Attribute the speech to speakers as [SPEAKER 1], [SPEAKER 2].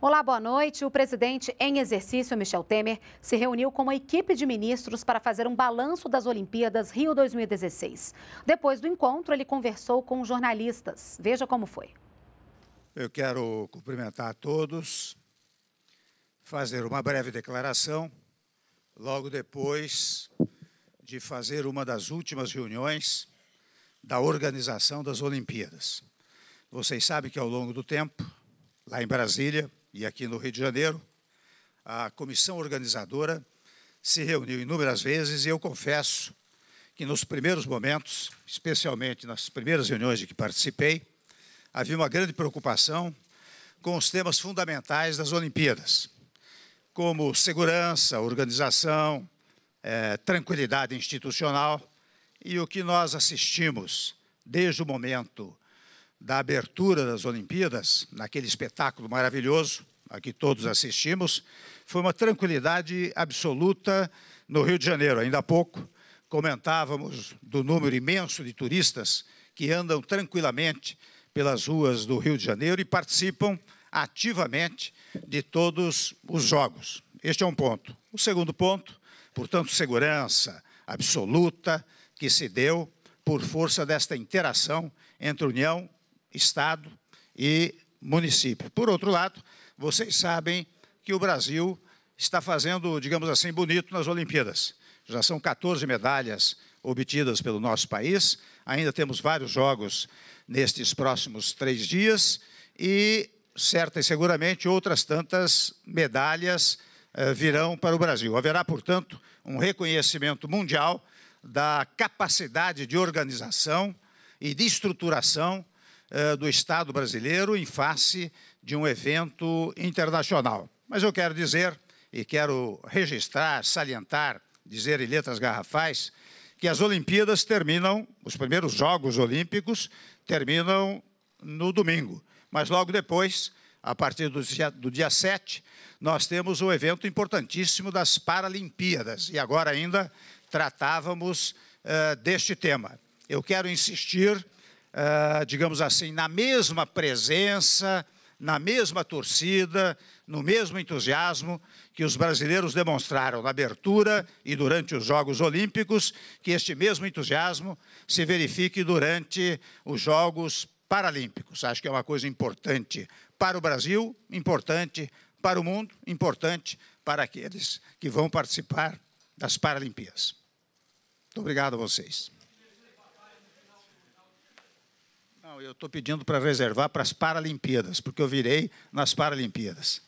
[SPEAKER 1] Olá, boa noite. O presidente em exercício, Michel Temer, se reuniu com uma equipe de ministros para fazer um balanço das Olimpíadas Rio 2016. Depois do encontro, ele conversou com jornalistas. Veja como foi.
[SPEAKER 2] Eu quero cumprimentar a todos fazer uma breve declaração, logo depois de fazer uma das últimas reuniões da organização das Olimpíadas. Vocês sabem que ao longo do tempo, lá em Brasília e aqui no Rio de Janeiro, a comissão organizadora se reuniu inúmeras vezes e eu confesso que nos primeiros momentos, especialmente nas primeiras reuniões de que participei, havia uma grande preocupação com os temas fundamentais das Olimpíadas como segurança, organização, é, tranquilidade institucional. E o que nós assistimos desde o momento da abertura das Olimpíadas, naquele espetáculo maravilhoso a que todos assistimos, foi uma tranquilidade absoluta no Rio de Janeiro. Ainda há pouco comentávamos do número imenso de turistas que andam tranquilamente pelas ruas do Rio de Janeiro e participam ativamente de todos os jogos. Este é um ponto. O segundo ponto, portanto, segurança absoluta que se deu por força desta interação entre União, Estado e município. Por outro lado, vocês sabem que o Brasil está fazendo, digamos assim, bonito nas Olimpíadas. Já são 14 medalhas obtidas pelo nosso país. Ainda temos vários jogos nestes próximos três dias. E certa e seguramente outras tantas medalhas eh, virão para o Brasil. Haverá, portanto, um reconhecimento mundial da capacidade de organização e de estruturação eh, do Estado brasileiro em face de um evento internacional. Mas eu quero dizer e quero registrar, salientar, dizer em letras garrafais que as Olimpíadas terminam, os primeiros Jogos Olímpicos terminam no domingo. Mas logo depois, a partir do dia, do dia 7, nós temos o evento importantíssimo das Paralimpíadas. E agora ainda tratávamos uh, deste tema. Eu quero insistir, uh, digamos assim, na mesma presença, na mesma torcida, no mesmo entusiasmo que os brasileiros demonstraram na abertura e durante os Jogos Olímpicos, que este mesmo entusiasmo se verifique durante os Jogos Paralímpicos. Acho que é uma coisa importante para o Brasil, importante para o mundo, importante para aqueles que vão participar das Paralimpíadas. Muito obrigado a vocês. Não, eu estou pedindo para reservar para as Paralimpíadas, porque eu virei nas Paralimpíadas.